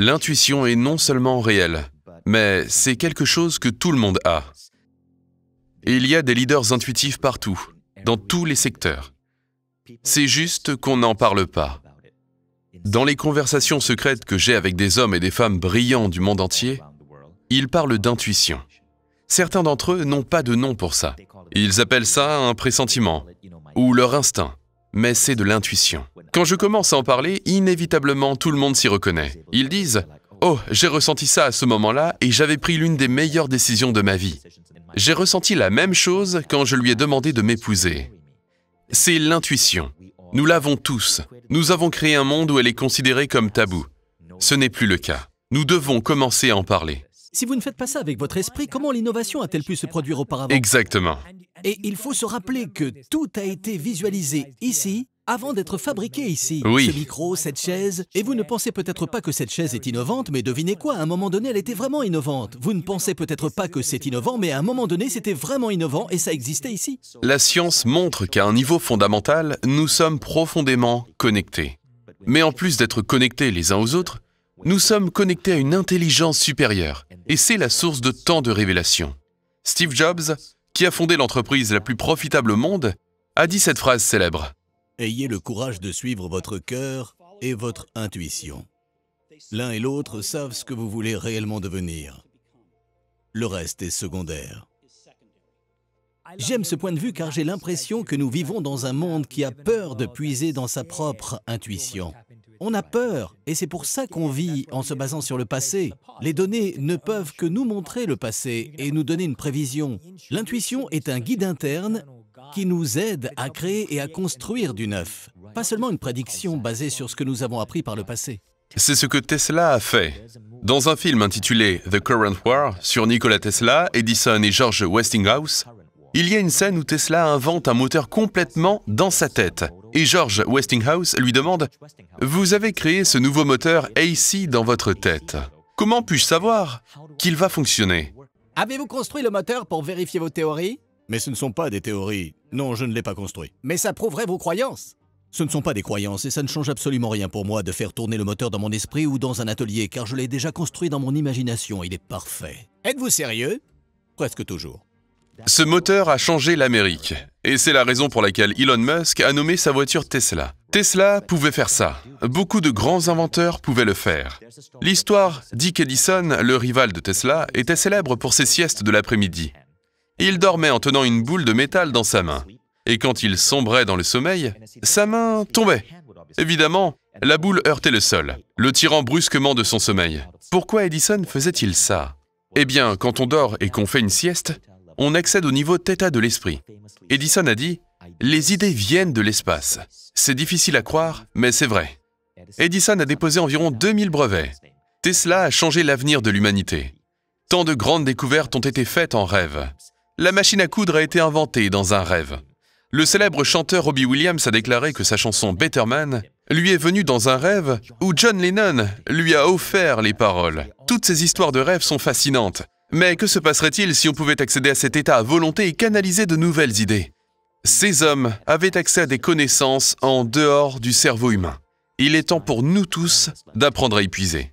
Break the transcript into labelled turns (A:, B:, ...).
A: L'intuition est non seulement réelle, mais c'est quelque chose que tout le monde a. il y a des leaders intuitifs partout, dans tous les secteurs. C'est juste qu'on n'en parle pas. Dans les conversations secrètes que j'ai avec des hommes et des femmes brillants du monde entier, ils parlent d'intuition. Certains d'entre eux n'ont pas de nom pour ça. Ils appellent ça un pressentiment ou leur instinct mais c'est de l'intuition. Quand je commence à en parler, inévitablement tout le monde s'y reconnaît. Ils disent ⁇ Oh, j'ai ressenti ça à ce moment-là et j'avais pris l'une des meilleures décisions de ma vie. J'ai ressenti la même chose quand je lui ai demandé de m'épouser. C'est l'intuition. Nous l'avons tous. Nous avons créé un monde où elle est considérée comme tabou. Ce n'est plus le cas. Nous devons commencer à en parler.
B: Si vous ne faites pas ça avec votre esprit, comment l'innovation a-t-elle pu se produire auparavant
A: Exactement.
B: Et il faut se rappeler que tout a été visualisé ici avant d'être fabriqué ici. Oui. Ce micro, cette chaise. Et vous ne pensez peut-être pas que cette chaise est innovante, mais devinez quoi, à un moment donné, elle était vraiment innovante. Vous ne pensez peut-être pas que c'est innovant, mais à un moment donné, c'était vraiment innovant et ça existait ici.
A: La science montre qu'à un niveau fondamental, nous sommes profondément connectés. Mais en plus d'être connectés les uns aux autres, nous sommes connectés à une intelligence supérieure. Et c'est la source de tant de révélations. Steve Jobs qui a fondé l'entreprise la plus profitable au monde, a dit cette phrase célèbre.
B: Ayez le courage de suivre votre cœur et votre intuition. L'un et l'autre savent ce que vous voulez réellement devenir. Le reste est secondaire. J'aime ce point de vue car j'ai l'impression que nous vivons dans un monde qui a peur de puiser dans sa propre intuition. On a peur, et c'est pour ça qu'on vit en se basant sur le passé. Les données ne peuvent que nous montrer le passé et nous donner une prévision. L'intuition est un guide interne qui nous aide à créer et à construire du neuf, pas seulement une prédiction basée sur ce que nous avons appris par le passé.
A: C'est ce que Tesla a fait. Dans un film intitulé The Current War sur Nikola Tesla, Edison et George Westinghouse, il y a une scène où Tesla invente un moteur complètement dans sa tête et George Westinghouse lui demande « Vous avez créé ce nouveau moteur AC dans votre tête. Comment puis-je savoir qu'il va fonctionner ?»
B: Avez-vous construit le moteur pour vérifier vos théories Mais ce ne sont pas des théories. Non, je ne l'ai pas construit. Mais ça prouverait vos croyances ce ne sont pas des croyances et ça ne change absolument rien pour moi de faire tourner le moteur dans mon esprit ou dans un atelier car je l'ai déjà construit dans mon imagination, il est parfait. Êtes-vous sérieux Presque toujours.
A: Ce moteur a changé l'Amérique, et c'est la raison pour laquelle Elon Musk a nommé sa voiture Tesla. Tesla pouvait faire ça. Beaucoup de grands inventeurs pouvaient le faire. L'histoire dit qu'Edison, le rival de Tesla, était célèbre pour ses siestes de l'après-midi. Il dormait en tenant une boule de métal dans sa main. Et quand il sombrait dans le sommeil, sa main tombait. Évidemment, la boule heurtait le sol, le tirant brusquement de son sommeil. Pourquoi Edison faisait-il ça Eh bien, quand on dort et qu'on fait une sieste, on accède au niveau Theta de l'esprit. Edison a dit Les idées viennent de l'espace. C'est difficile à croire, mais c'est vrai. Edison a déposé environ 2000 brevets. Tesla a changé l'avenir de l'humanité. Tant de grandes découvertes ont été faites en rêve. La machine à coudre a été inventée dans un rêve. Le célèbre chanteur Robbie Williams a déclaré que sa chanson Better Man lui est venue dans un rêve où John Lennon lui a offert les paroles. Toutes ces histoires de rêve sont fascinantes. Mais que se passerait-il si on pouvait accéder à cet état à volonté et canaliser de nouvelles idées Ces hommes avaient accès à des connaissances en dehors du cerveau humain. Il est temps pour nous tous d'apprendre à y puiser.